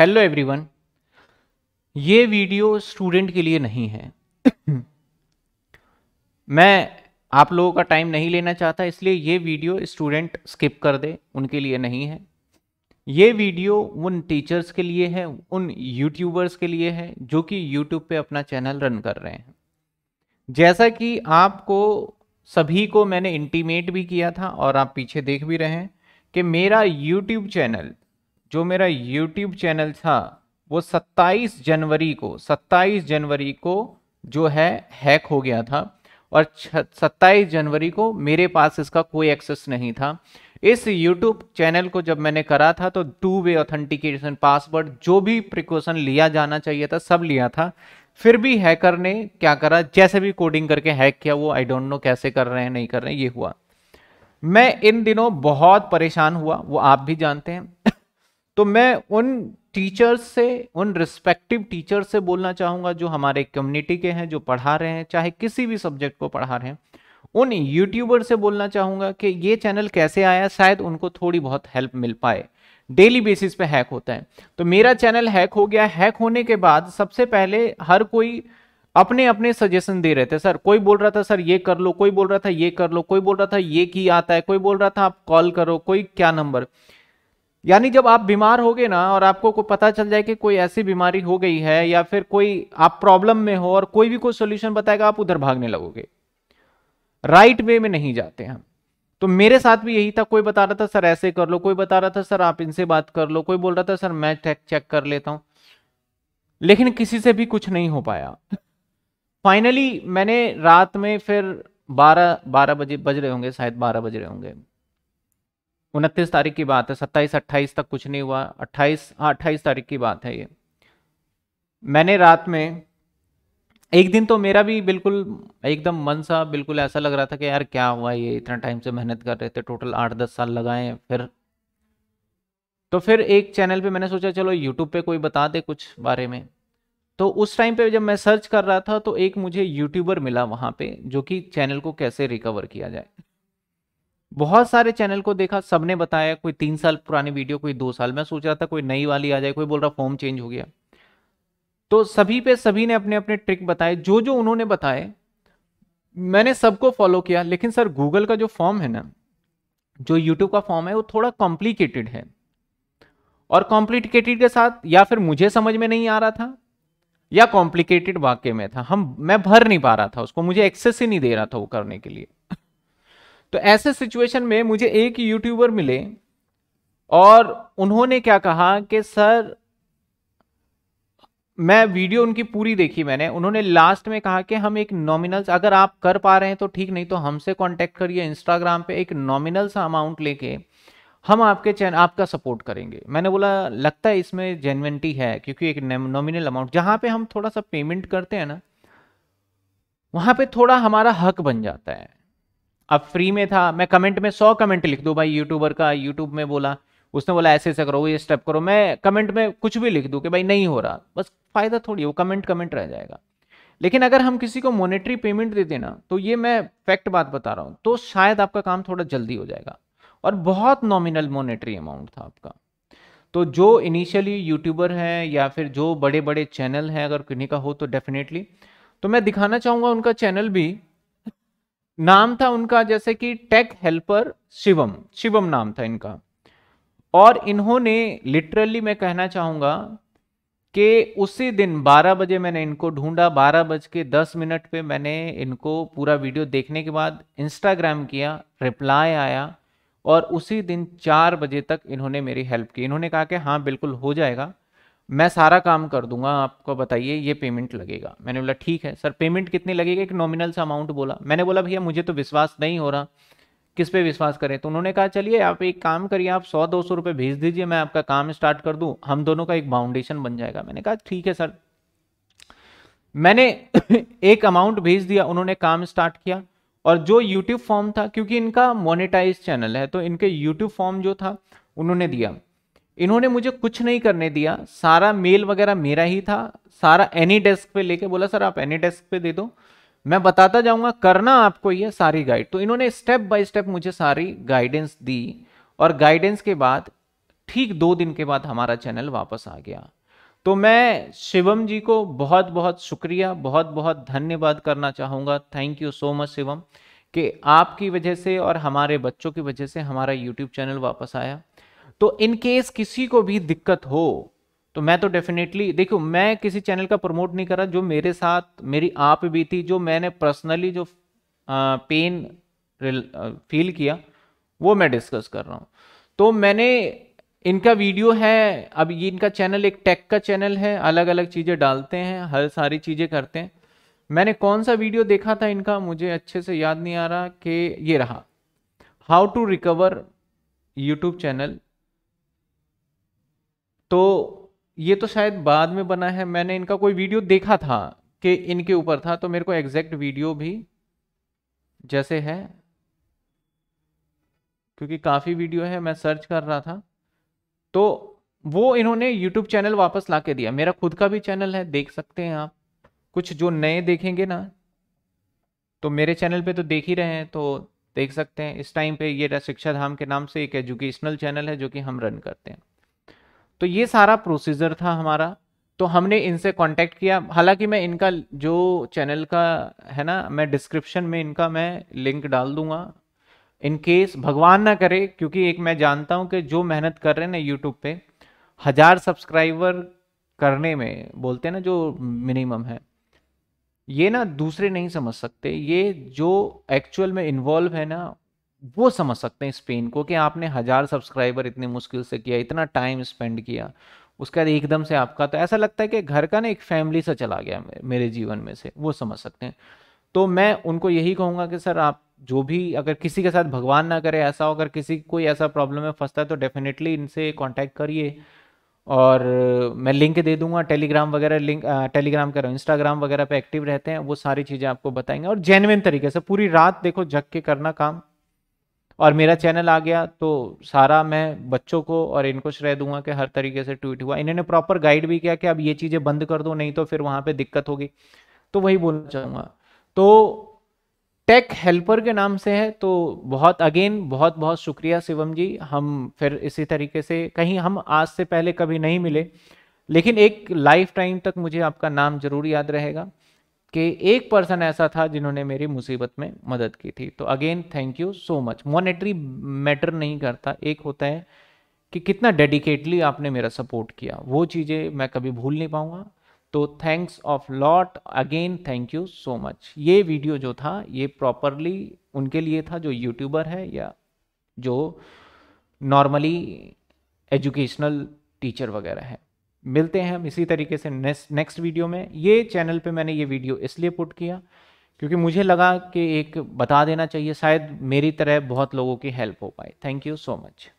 hello everyone ये video student के लिए नहीं है मैं आप लोगों का टाइम नहीं लेना चाहता इसलिए ये वीडियो स्टूडेंट स्किप कर दे उनके लिए नहीं है ये वीडियो उन टीचर्स के लिए है उन यूट्यूबर्स के लिए है जो कि यूट्यूब पे अपना चैनल रन कर रहे हैं जैसा कि आपको सभी को मैंने इंटीमेट भी किया था और आप पीछे देख भी रहे हैं कि मेरा यूट्यूब चैनल जो मेरा यूट्यूब चैनल था वो 27 जनवरी को 27 जनवरी को जो है हैक हो गया था और 27 जनवरी को मेरे पास इसका कोई एक्सेस नहीं था इस यूट्यूब चैनल को जब मैंने करा था तो टू वे ऑथेंटिकेशन पासवर्ड जो भी प्रिकॉशन लिया जाना चाहिए था सब लिया था फिर भी हैकर ने क्या करा जैसे भी कोडिंग करके हैक किया वो आई डोंट नो कैसे कर रहे हैं नहीं कर रहे हैं ये हुआ मैं इन दिनों बहुत परेशान हुआ वो आप भी जानते हैं तो मैं उन टीचर्स से उन रिस्पेक्टिव टीचर्स से बोलना चाहूँगा जो हमारे कम्युनिटी के हैं जो पढ़ा रहे हैं चाहे किसी भी सब्जेक्ट को पढ़ा रहे हैं उन यूट्यूबर से बोलना चाहूँगा कि ये चैनल कैसे आया शायद उनको थोड़ी बहुत हेल्प मिल पाए डेली बेसिस पे हैक होता है तो मेरा चैनल हैक हो गया हैक होने के बाद सबसे पहले हर कोई अपने अपने सजेशन दे रहे थे सर कोई बोल रहा था सर ये कर लो कोई बोल रहा था ये कर लो कोई बोल रहा था ये की आता है कोई बोल रहा था आप कॉल करो कोई क्या नंबर यानी जब आप बीमार गए ना और आपको को पता चल जाए कि कोई ऐसी बीमारी हो गई है या फिर कोई आप प्रॉब्लम में हो और कोई भी कोई सोल्यूशन बताएगा आप उधर भागने लगोगे राइट वे में नहीं जाते हम तो मेरे साथ भी यही था कोई बता रहा था सर ऐसे कर लो कोई बता रहा था सर आप इनसे बात कर लो कोई बोल रहा था सर मैं चेक कर लेता हूं लेकिन किसी से भी कुछ नहीं हो पाया फाइनली मैंने रात में फिर बारह बारह बजे बज रहे होंगे शायद बारह बज रहे होंगे उनतीस तारीख की बात है सत्ताईस अट्ठाईस तक कुछ नहीं हुआ अट्ठाईस हाँ अट्ठाईस तारीख की बात है ये मैंने रात में एक दिन तो मेरा भी बिल्कुल एकदम मन सा बिल्कुल ऐसा लग रहा था कि यार क्या हुआ ये इतना टाइम से मेहनत कर रहे थे टोटल आठ दस साल लगाए फिर तो फिर एक चैनल पे मैंने सोचा चलो यूट्यूब पे कोई बता दे कुछ बारे में तो उस टाइम पे जब मैं सर्च कर रहा था तो एक मुझे यूट्यूबर मिला वहाँ पे जो कि चैनल को कैसे रिकवर किया जाए बहुत सारे चैनल को देखा सबने बताया कोई तीन साल पुरानी वीडियो कोई दो साल मैं सोच रहा था कोई नई वाली आ जाए कोई बोल रहा फॉर्म चेंज हो गया तो सभी पे सभी ने अपने अपने ट्रिक बताए जो जो उन्होंने बताए मैंने सबको फॉलो किया लेकिन सर गूगल का जो फॉर्म है ना जो यूट्यूब का फॉर्म है वो थोड़ा कॉम्प्लिकेटेड है और कॉम्प्लिकेटेड के साथ या फिर मुझे समझ में नहीं आ रहा था या कॉम्प्लिकेटेड वाक्य में था हम मैं भर नहीं पा रहा था उसको मुझे एक्सेस ही नहीं दे रहा था वो करने के लिए तो ऐसे सिचुएशन में मुझे एक यूट्यूबर मिले और उन्होंने क्या कहा कि सर मैं वीडियो उनकी पूरी देखी मैंने उन्होंने लास्ट में कहा कि हम एक नॉमिनल अगर आप कर पा रहे हैं तो ठीक नहीं तो हमसे कांटेक्ट करिए इंस्टाग्राम पे एक नॉमिनल सा अमाउंट लेके हम आपके चैनल आपका सपोर्ट करेंगे मैंने बोला लगता है इसमें जेनविनटी है क्योंकि एक नॉमिनल अमाउंट जहां पे हम थोड़ा सा पेमेंट करते हैं ना वहां पे थोड़ा हमारा हक बन जाता है अब फ्री में था मैं कमेंट में सौ कमेंट लिख दूँ भाई यूट्यूबर का यूट्यूब में बोला उसने बोला ऐसे ऐसे करो ये स्टेप करो मैं कमेंट में कुछ भी लिख दूँ कि भाई नहीं हो रहा बस फ़ायदा थोड़ी वो कमेंट कमेंट रह जाएगा लेकिन अगर हम किसी को मोनेटरी पेमेंट देते ना तो ये मैं फैक्ट बात बता रहा हूँ तो शायद आपका काम थोड़ा जल्दी हो जाएगा और बहुत नॉमिनल मोनेटरी अमाउंट था आपका तो जो इनिशियली यूट्यूबर है या फिर जो बड़े बड़े चैनल हैं अगर किन्हीं का हो तो डेफिनेटली तो मैं दिखाना चाहूँगा उनका चैनल भी नाम था उनका जैसे कि टेक हेल्पर शिवम शिवम नाम था इनका और इन्होंने लिटरली मैं कहना चाहूँगा कि उसी दिन 12 बजे मैंने इनको ढूंढा 12 बज के दस मिनट पे मैंने इनको पूरा वीडियो देखने के बाद इंस्टाग्राम किया रिप्लाई आया और उसी दिन चार बजे तक इन्होंने मेरी हेल्प की इन्होंने कहा कि हाँ बिल्कुल हो जाएगा मैं सारा काम कर दूंगा आपको बताइए ये पेमेंट लगेगा मैंने बोला ठीक है सर पेमेंट कितनी लगेगी एक नॉमिनल सा अमाउंट बोला मैंने बोला भैया मुझे तो विश्वास नहीं हो रहा किस पे विश्वास करें तो उन्होंने कहा चलिए आप एक काम करिए आप सौ दो सौ रुपये भेज दीजिए मैं आपका काम स्टार्ट कर दूँ हम दोनों का एक बाउंडेशन बन जाएगा मैंने कहा ठीक है सर मैंने एक अमाउंट भेज दिया उन्होंने काम स्टार्ट किया और जो यूट्यूब फॉर्म था क्योंकि इनका मोनेटाइज चैनल है तो इनके यूट्यूब फॉर्म जो था उन्होंने दिया इन्होंने मुझे कुछ नहीं करने दिया सारा मेल वगैरह मेरा ही था सारा एनी डेस्क पे लेके बोला सर आप एनी डेस्क पे दे दो मैं बताता जाऊंगा करना आपको ये सारी गाइड तो इन्होंने स्टेप बाय स्टेप मुझे सारी गाइडेंस दी और गाइडेंस के बाद ठीक दो दिन के बाद हमारा चैनल वापस आ गया तो मैं शिवम जी को बहुत बहुत शुक्रिया बहुत बहुत धन्यवाद करना चाहूँगा thank you so much Shivam कि आपकी वजह से और हमारे बच्चों की वजह से हमारा यूट्यूब चैनल वापस आया तो इन केस किसी को भी दिक्कत हो तो मैं तो डेफिनेटली देखो मैं किसी चैनल का प्रमोट नहीं करा जो मेरे साथ मेरी आप भी थी जो मैंने पर्सनली जो आ, पेन फील किया वो मैं डिस्कस कर रहा हूँ तो मैंने इनका वीडियो है अब ये इनका चैनल एक टेक का चैनल है अलग अलग चीज़ें डालते हैं हर सारी चीज़ें करते हैं मैंने कौन सा वीडियो देखा था इनका मुझे अच्छे से याद नहीं आ रहा कि ये रहा how to recover YouTube channel तो ये तो शायद बाद में बना है मैंने इनका कोई वीडियो देखा था कि इनके ऊपर था तो मेरे को एग्जैक्ट वीडियो भी जैसे है क्योंकि काफ़ी वीडियो है मैं सर्च कर रहा था तो वो इन्होंने यूट्यूब चैनल वापस ला के दिया मेरा खुद का भी चैनल है देख सकते हैं आप कुछ जो नए देखेंगे ना तो मेरे चैनल पे तो देख ही रहे हैं तो देख सकते हैं इस टाइम पे ये शिक्षा धाम के नाम से एक एजुकेशनल चैनल है जो कि हम रन करते हैं तो ये सारा प्रोसीजर था हमारा तो हमने इनसे कांटेक्ट किया हालांकि मैं इनका जो चैनल का है ना मैं डिस्क्रिप्शन में इनका मैं लिंक डाल दूंगा इन केस भगवान ना करे क्योंकि एक मैं जानता हूं कि जो मेहनत कर रहे हैं ना यूट्यूब पे हजार सब्सक्राइबर करने में बोलते हैं ना जो मिनिमम है ये ना दूसरे नहीं समझ सकते ये जो एक्चुअल में इन्वॉल्व है ना वो समझ सकते हैं स्पेन को कि आपने हज़ार सब्सक्राइबर इतने मुश्किल से किया इतना टाइम स्पेंड किया उसके बाद एकदम से आपका तो ऐसा लगता है कि घर का ना एक फैमिली सा चला गया मेरे जीवन में से वो समझ सकते हैं तो मैं उनको यही कहूँगा कि सर आप जो भी अगर किसी के साथ भगवान ना करे ऐसा हो अगर किसी कोई ऐसा प्रॉब्लम में फंसता है तो डेफिनेटली इनसे कॉन्टैक्ट करिए और मैं लिंक दे दूंगा टेलीग्राम वगैरह लिंक टेलीग्राम कर रहा हूँ इंस्टाग्राम वगैरह पे एक्टिव रहते हैं वो सारी चीज़ें आपको बताएंगे और जेनविन तरीके से पूरी रात देखो जग के करना काम और मेरा चैनल आ गया तो सारा मैं बच्चों को और इनको श्रेय दूंगा कि हर तरीके से ट्वीट हुआ इन्होंने प्रॉपर गाइड भी किया कि अब ये चीज़ें बंद कर दो नहीं तो फिर वहाँ पे दिक्कत होगी तो वही बोलना चाहूँगा तो टेक हेल्पर के नाम से है तो बहुत अगेन बहुत बहुत शुक्रिया शिवम जी हम फिर इसी तरीके से कहीं हम आज से पहले कभी नहीं मिले लेकिन एक लाइफ टाइम तक मुझे आपका नाम जरूर याद रहेगा कि एक पर्सन ऐसा था जिन्होंने मेरी मुसीबत में मदद की थी तो again thank you so much monetary matter नहीं करता एक होता है कि कितना डेडिकेटली आपने मेरा सपोर्ट किया वो चीज़ें मैं कभी भूल नहीं पाऊँगा तो thanks of lot again thank you so much ये वीडियो जो था ये प्रॉपरली उनके लिए था जो यूट्यूबर है या जो नॉर्मली एजुकेशनल टीचर वगैरह है मिलते हैं हम इसी तरीके से नेक्स्ट वीडियो में ये चैनल पे मैंने ये वीडियो इसलिए पुट किया क्योंकि मुझे लगा कि एक बता देना चाहिए शायद मेरी तरह बहुत लोगों की हेल्प हो पाए थैंक यू सो मच